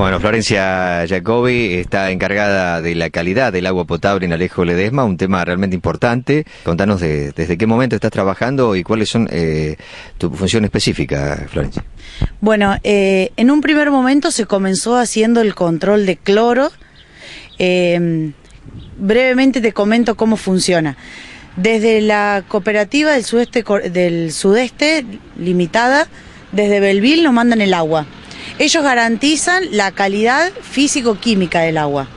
Bueno, Florencia Jacobi está encargada de la calidad del agua potable en Alejo Ledesma, un tema realmente importante. Contanos desde qué momento estás trabajando y cuáles son eh, tu función específica, Florencia. Bueno, eh, en un primer momento se comenzó haciendo el control de cloro. Em, brevemente te comento cómo funciona. Desde la cooperativa del, sudeste, del sudeste limitada, desde Belville nos mandan el agua ellos garantizan la calidad físico-química del agua.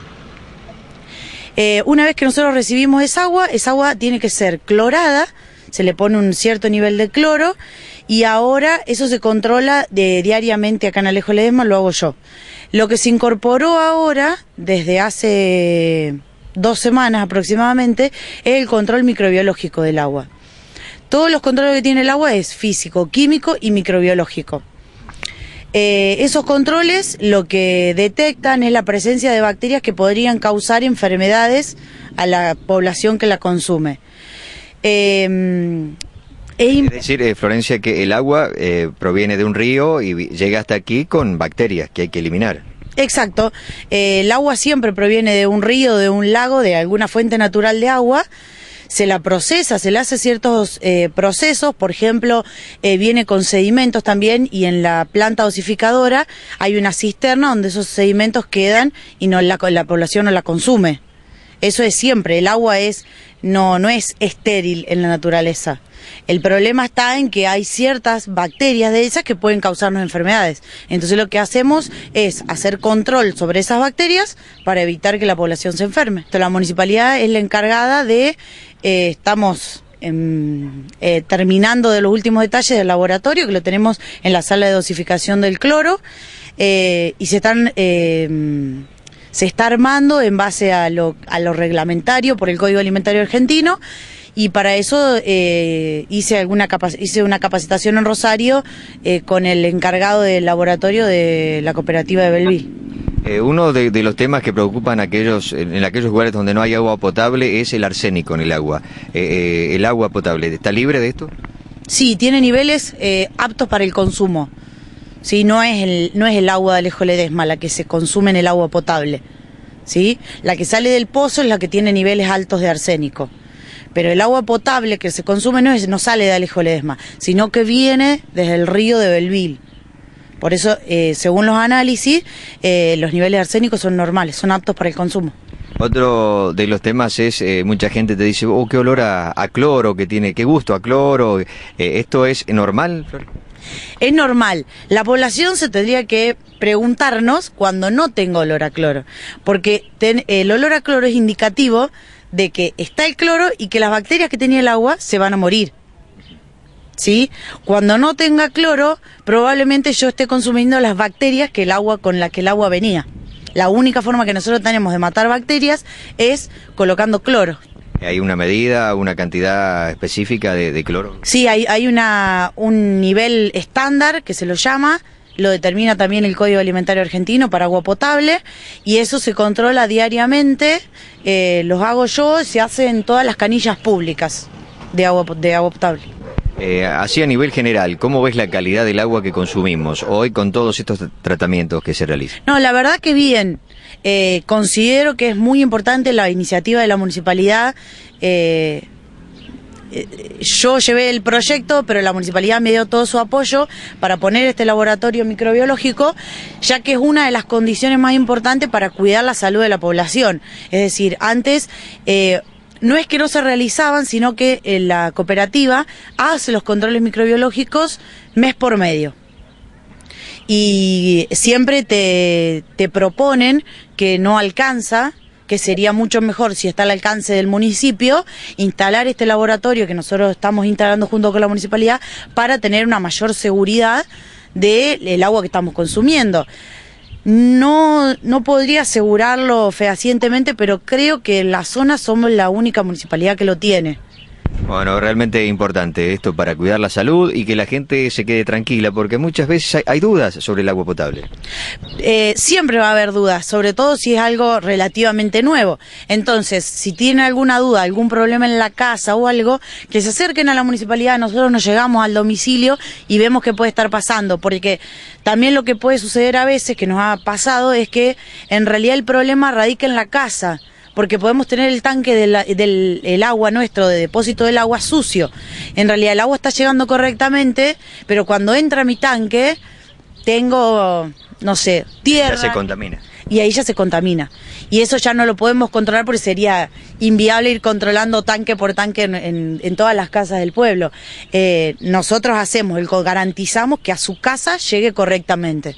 Eh, una vez que nosotros recibimos esa agua, esa agua tiene que ser clorada, se le pone un cierto nivel de cloro y ahora eso se controla diariamente acá en Alejo Ledesma, lo hago yo. Lo que se incorporó ahora, desde hace dos semanas aproximadamente, es el control microbiológico del agua. Todos los controles que tiene el agua es físico, químico y microbiológico. Eh, esos controles lo que detectan es la presencia de bacterias que podrían causar enfermedades a la población que la consume. Eh, es decir, eh, Florencia, que el agua proviene de un río y llega hasta aquí con bacterias que hay que eliminar. Exacto. el agua siempre proviene de un río, de un lago, de alguna fuente natural de agua se la procesa, se le hace ciertos eh, procesos, por ejemplo, eh, viene con sedimentos también y en la planta dosificadora hay una cisterna donde esos sedimentos quedan y no la, la población no la consume. Eso es siempre, el agua es no no es estéril en la naturaleza. El problema está en que hay ciertas bacterias de esas que pueden causarnos enfermedades. Entonces lo que hacemos es hacer control sobre esas bacterias para evitar que la población se enferme. la municipalidad es la encargada de eh, estamos em, eh, terminando de los últimos detalles del laboratorio, que lo tenemos en la sala de dosificación del cloro, eh, y se están em, se está armando en base a lo, reglamentario por el Código Alimentario Argentino y para eso eh, hice alguna hice una capacitación en Rosario eh, con el encargado del laboratorio de la cooperativa de Belví. Eh, uno de, los temas que preocupan aquellos, en, aquellos lugares donde no hay agua potable es el arsénico en el agua. ¿El agua potable está libre de esto? Sí, tiene niveles aptos para el consumo. no es el, no es el agua de Alejo Ledesma la que se consume en el agua potable. ¿sí? La que sale del pozo es la que tiene niveles altos de arsénico. Pero el agua potable que se consume no, es, no sale de Alejo Ledesma, sino que viene desde el río de Belvil. Por eso, eh, según los análisis, eh, los niveles arsénicos son normales, son aptos para el consumo. Otro de los temas es, eh, mucha gente te dice, oh, qué olor a, cloro que tiene, qué gusto a cloro. ¿Esto es normal, es normal. La población se tendría que preguntarnos cuando no tengo olor a cloro, porque el olor a cloro es indicativo de que está el cloro y que las bacterias que tenía el agua se van a morir. ¿Sí? Cuando no tenga cloro, probablemente yo esté consumiendo las bacterias que el agua con la que el agua venía. La única forma que nosotros tenemos de matar bacterias es colocando cloro. ¿Hay una medida, una cantidad específica de, cloro? Sí, hay, hay una, un nivel estándar que se lo llama, lo determina también el Código Alimentario Argentino para agua potable y eso se controla diariamente, eh, los hago yo, se hace en todas las canillas públicas de agua, de agua potable. Eh, así a nivel general, ¿cómo ves la calidad del agua que consumimos hoy con todos estos tratamientos que se realizan? No, la verdad que bien. Eh, considero que es muy importante la iniciativa de la municipalidad. Eh, yo llevé el proyecto, pero la municipalidad me dio todo su apoyo para poner este laboratorio microbiológico, ya que es una de las condiciones más importantes para cuidar la salud de la población. Es decir, antes no es que no se realizaban, sino que eh, la cooperativa hace los controles microbiológicos mes por medio. Y siempre te, proponen que no alcanza, que sería mucho mejor si está al alcance del municipio, instalar este laboratorio que nosotros estamos instalando junto con la municipalidad para tener una mayor seguridad del agua que estamos consumiendo. No, no podría asegurarlo fehacientemente, pero creo que la zona somos la única municipalidad que lo tiene. Bueno, realmente importante esto para cuidar la salud y que la gente se quede tranquila, porque muchas veces hay, dudas sobre el agua potable. Eh, siempre va a haber dudas, sobre todo si es algo relativamente nuevo. Entonces, si tienen alguna duda, algún problema en la casa o algo, que se acerquen a la municipalidad, nosotros nos llegamos al domicilio y vemos qué puede estar pasando, porque también lo que puede suceder a veces, que nos ha pasado, es que en realidad el problema radica en la casa porque podemos tener el tanque del, agua nuestro, de depósito del agua sucio. En realidad el agua está llegando correctamente, pero cuando entra mi tanque, tengo, no sé, tierra. Ya se contamina. Y ahí ya se contamina. Y eso ya no lo podemos controlar porque sería inviable ir controlando tanque por tanque en, todas las casas del pueblo. Eh, nosotros hacemos, el, garantizamos que a su casa llegue correctamente.